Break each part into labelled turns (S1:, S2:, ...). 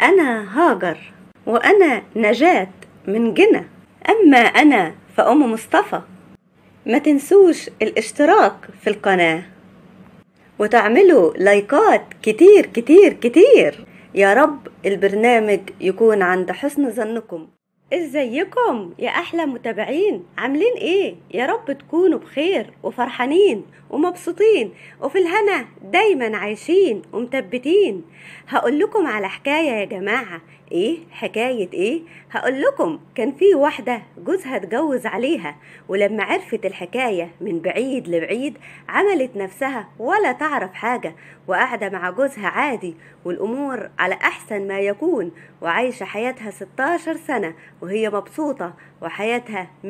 S1: أنا هاجر وأنا نجاة من جنة أما أنا فأم مصطفى ما تنسوش الاشتراك في القناة وتعملوا لايكات كتير كتير كتير يا رب البرنامج يكون عند حسن ظنكم ازيكم يا احلى متابعين عاملين ايه يا رب تكونوا بخير وفرحانين ومبسوطين وفي الهنا دايما عايشين ومثبتين هقول لكم على حكايه يا جماعه ايه حكايه ايه هقول لكم كان في واحده جوزها اتجوز عليها ولما عرفت الحكايه من بعيد لبعيد عملت نفسها ولا تعرف حاجه وقاعده مع جوزها عادي والامور على احسن ما يكون وعايشه حياتها 16 سنه وهي مبسوطه وحياتها 100%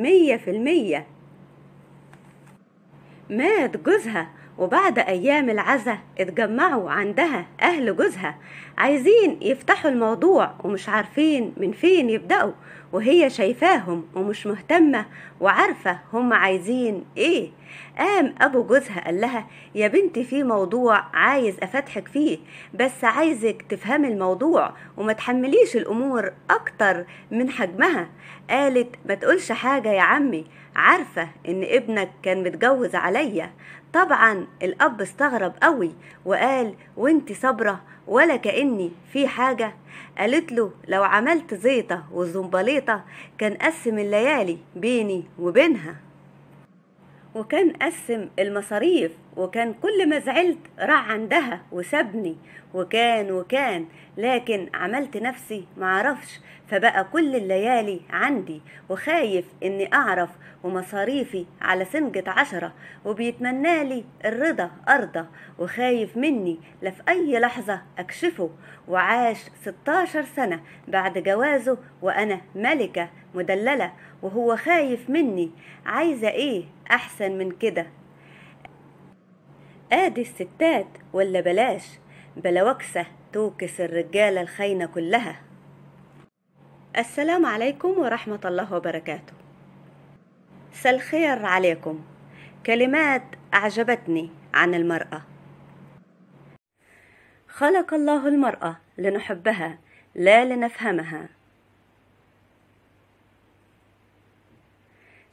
S1: مات جوزها وبعد أيام العزة اتجمعوا عندها أهل جوزها عايزين يفتحوا الموضوع ومش عارفين من فين يبدأوا وهي شايفاهم ومش مهتمة وعارفة هم عايزين ايه قام أبو جوزها قال لها يا بنتي في موضوع عايز أفتحك فيه بس عايزك تفهمي الموضوع وما تحمليش الأمور أكتر من حجمها قالت ما تقولش حاجة يا عمي عارفة إن ابنك كان متجوز عليا طبعا الأب استغرب قوي وقال وانت صبرة ولا كأني في حاجة قالت له لو عملت زيطة وزنبليطة كان قسم الليالي بيني وبينها وكان قسم المصاريف وكان كل ما زعلت راح عندها وسابني وكان وكان لكن عملت نفسي معرفش فبقى كل الليالي عندي وخايف اني اعرف ومصاريفي على سنجة عشرة وبيتمنالي الرضا أرضى وخايف مني لا في أي لحظة أكشفه وعاش 16 سنة بعد جوازه وأنا ملكة مدللة وهو خايف مني عايزة إيه أحسن من كده ادي الستات ولا بلاش بلا وكسه توكس الرجالة الخاينة كلها السلام عليكم ورحمة الله وبركاته سالخير عليكم كلمات أعجبتني عن المرأة خلق الله المرأة لنحبها لا لنفهمها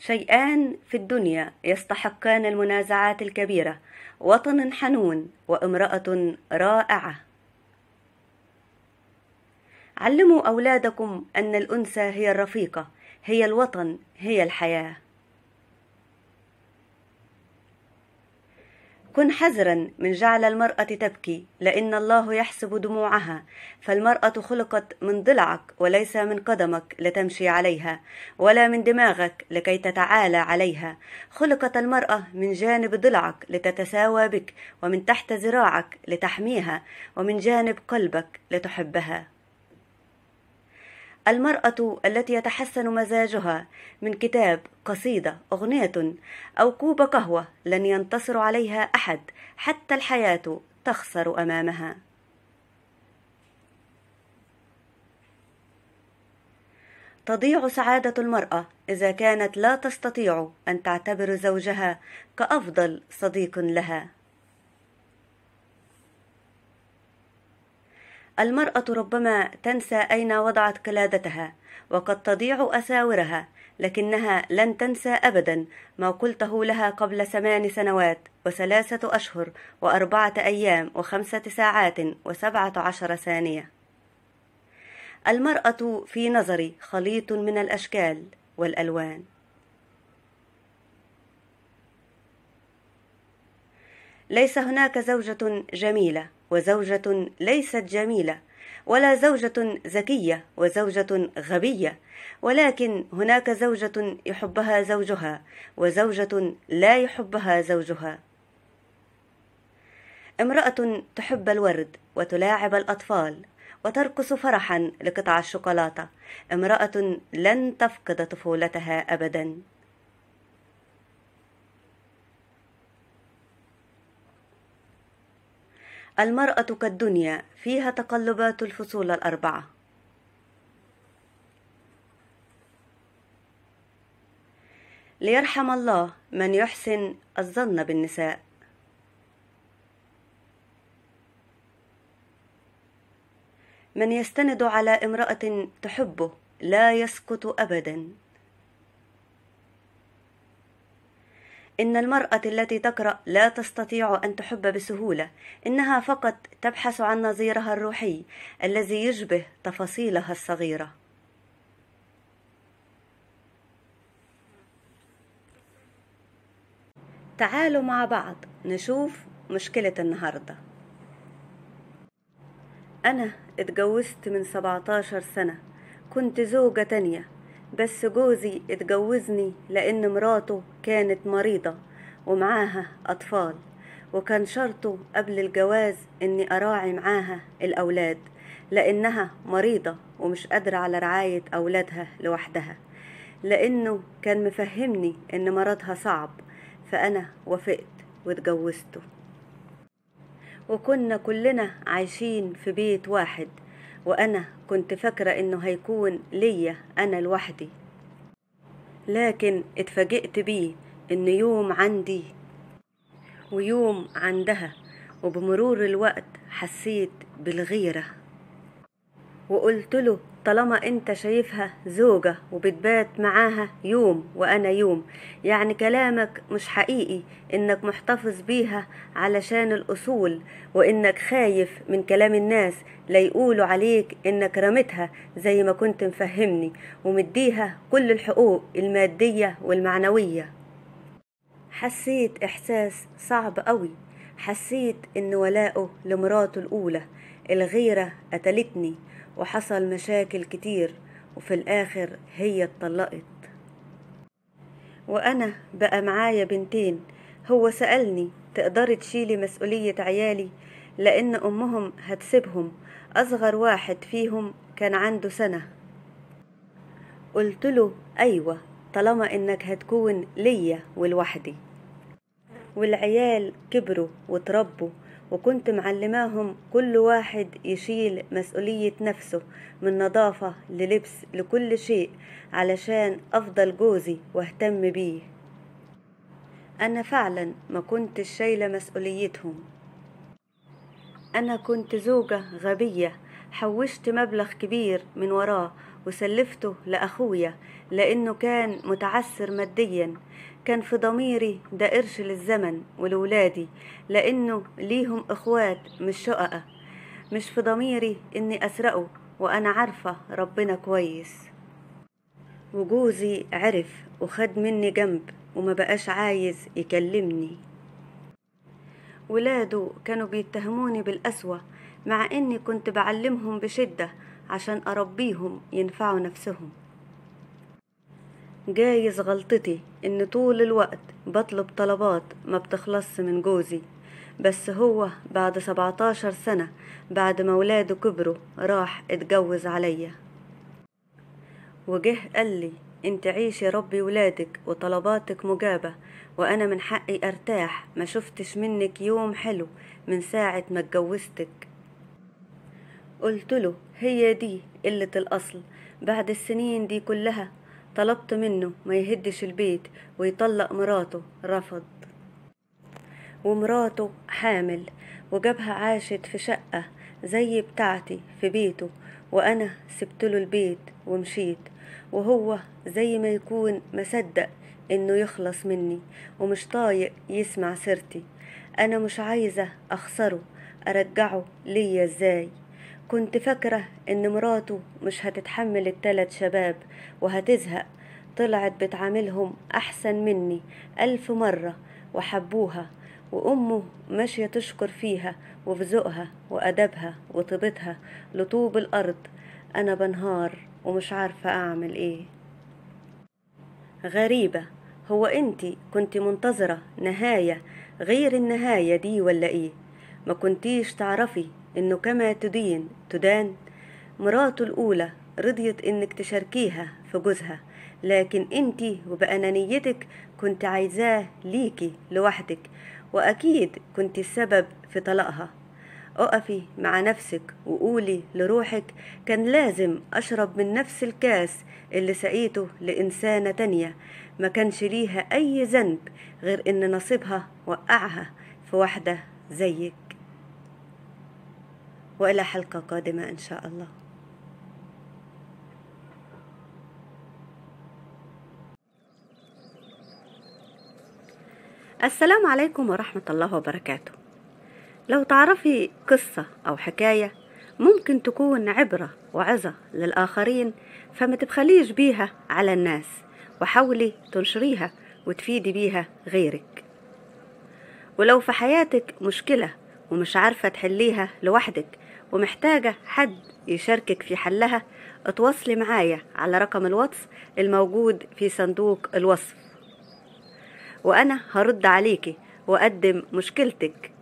S1: شيئان في الدنيا يستحقان المنازعات الكبيرة وطن حنون وامرأة رائعة علموا أولادكم أن الأنثى هي الرفيقة هي الوطن هي الحياة كن حذرا من جعل المرأة تبكي لأن الله يحسب دموعها فالمرأة خلقت من ضلعك وليس من قدمك لتمشي عليها ولا من دماغك لكي تتعالى عليها خلقت المرأة من جانب ضلعك لتتساوى بك ومن تحت ذراعك لتحميها ومن جانب قلبك لتحبها المرأة التي يتحسن مزاجها من كتاب، قصيدة، أغنية أو كوب قهوة لن ينتصر عليها أحد، حتى الحياة تخسر أمامها. تضيع سعادة المرأة إذا كانت لا تستطيع أن تعتبر زوجها كأفضل صديق لها. المرأة ربما تنسى أين وضعت قلادتها وقد تضيع أساورها لكنها لن تنسى أبدا ما قلته لها قبل ثمان سنوات وثلاثة أشهر وأربعة أيام وخمسة ساعات وسبعة عشر ثانية المرأة في نظري خليط من الأشكال والألوان ليس هناك زوجة جميلة وزوجة ليست جميلة ولا زوجة ذكية وزوجة غبية ولكن هناك زوجة يحبها زوجها وزوجة لا يحبها زوجها امرأة تحب الورد وتلاعب الأطفال وترقص فرحا لقطع الشوكولاتة امرأة لن تفقد طفولتها أبدا المرأة كالدنيا فيها تقلبات الفصول الأربعة ليرحم الله من يحسن الظن بالنساء من يستند على امرأة تحبه لا يسكت أبدا إن المرأة التي تقرأ لا تستطيع أن تحب بسهولة، إنها فقط تبحث عن نظيرها الروحي الذي يشبه تفاصيلها الصغيرة. تعالوا مع بعض نشوف مشكلة النهاردة أنا اتجوزت من 17 سنة كنت زوجة تانية بس جوزي اتجوزني لأن مراته كانت مريضة ومعاها أطفال وكان شرطه قبل الجواز إني أراعي معاها الأولاد لأنها مريضة ومش قادرة على رعاية أولادها لوحدها لأنه كان مفهمني إن مرضها صعب فأنا وافقت واتجوزته وكنا كلنا عايشين في بيت واحد وأنا كنت فاكرة إنه هيكون ليا أنا لوحدي لكن اتفاجئت بيه ان يوم عندي ويوم عندها وبمرور الوقت حسيت بالغيرة وقلت له طالما انت شايفها زوجة وبتبات معاها يوم وانا يوم يعني كلامك مش حقيقي انك محتفظ بيها علشان الاصول وانك خايف من كلام الناس لا يقولوا عليك انك رمتها زي ما كنت مفهمني ومديها كل الحقوق المادية والمعنوية حسيت احساس صعب قوي حسيت ان ولاؤه لمراته الاولى الغيرة قتلتني وحصل مشاكل كتير وفي الآخر هي اتطلقت وأنا بقى معايا بنتين هو سألني تقدري تشيلي مسؤولية عيالي لأن أمهم هتسيبهم أصغر واحد فيهم كان عنده سنة قلت له أيوة طالما إنك هتكون ليا ولوحدي والعيال كبروا وتربوا وكنت معلماهم كل واحد يشيل مسؤولية نفسه من نظافة للبس لكل شيء علشان أفضل جوزي واهتم بيه أنا فعلا ما كنت شايلة مسؤوليتهم أنا كنت زوجة غبية حوشت مبلغ كبير من وراه وسلفته لأخويا لأنه كان متعسر ماديا كان في ضميري ده قرش للزمن ولولادي لأنه ليهم إخوات مش شققة مش في ضميري إني أسرقه وأنا عارفة ربنا كويس وجوزي عرف وخد مني جنب وما بقاش عايز يكلمني ولاده كانوا بيتهموني بالأسوة مع إني كنت بعلمهم بشدة عشان أربيهم ينفعوا نفسهم جايز غلطتي ان طول الوقت بطلب طلبات ما بتخلص من جوزي بس هو بعد 17 سنة بعد ما ولاده كبروا راح اتجوز عليا وجه قال لي انت عيشي ربي ولادك وطلباتك مجابة وانا من حقي ارتاح ما شفتش منك يوم حلو من ساعة ما اتجوزتك قلت له هي دي قلة الاصل بعد السنين دي كلها طلبت منه ما يهدش البيت ويطلق مراته رفض ومراته حامل وجابها عاشت في شقة زي بتاعتي في بيته وأنا سبتله البيت ومشيت وهو زي ما يكون مصدق إنه يخلص مني ومش طايق يسمع سيرتي أنا مش عايزة أخسره أرجعه ليا إزاي كنت فاكرة إن مراته مش هتتحمل التلات شباب وهتزهق طلعت بتعاملهم أحسن مني ألف مرة وحبوها وأمه ماشية تشكر فيها وفي ذوقها وأدبها وطيبتها لطوب الأرض أنا بنهار ومش عارفة أعمل إيه غريبة هو أنتي كنت منتظرة نهاية غير النهاية دي ولا إيه ما كنتيش تعرفي إنه كما تدين تدان مراته الأولى رضيت إنك تشاركيها في جوزها لكن انتي وبأنانيتك كنت عايزاه ليكي لوحدك وأكيد كنت السبب في طلاقها اقفي مع نفسك وقولي لروحك كان لازم أشرب من نفس الكاس اللي سقيته لإنسانة تانية ما كانش ليها أي ذنب غير إن نصيبها وقعها في واحدة زيك والى حلقه قادمه ان شاء الله السلام عليكم ورحمه الله وبركاته لو تعرفي قصه او حكايه ممكن تكون عبره وعظه للاخرين فما تبخليش بيها على الناس وحاولي تنشريها وتفيدي بيها غيرك ولو في حياتك مشكله ومش عارفه تحليها لوحدك ومحتاجة حد يشاركك في حلها اتواصلي معايا على رقم الواتس الموجود في صندوق الوصف وأنا هرد عليكي وأقدم مشكلتك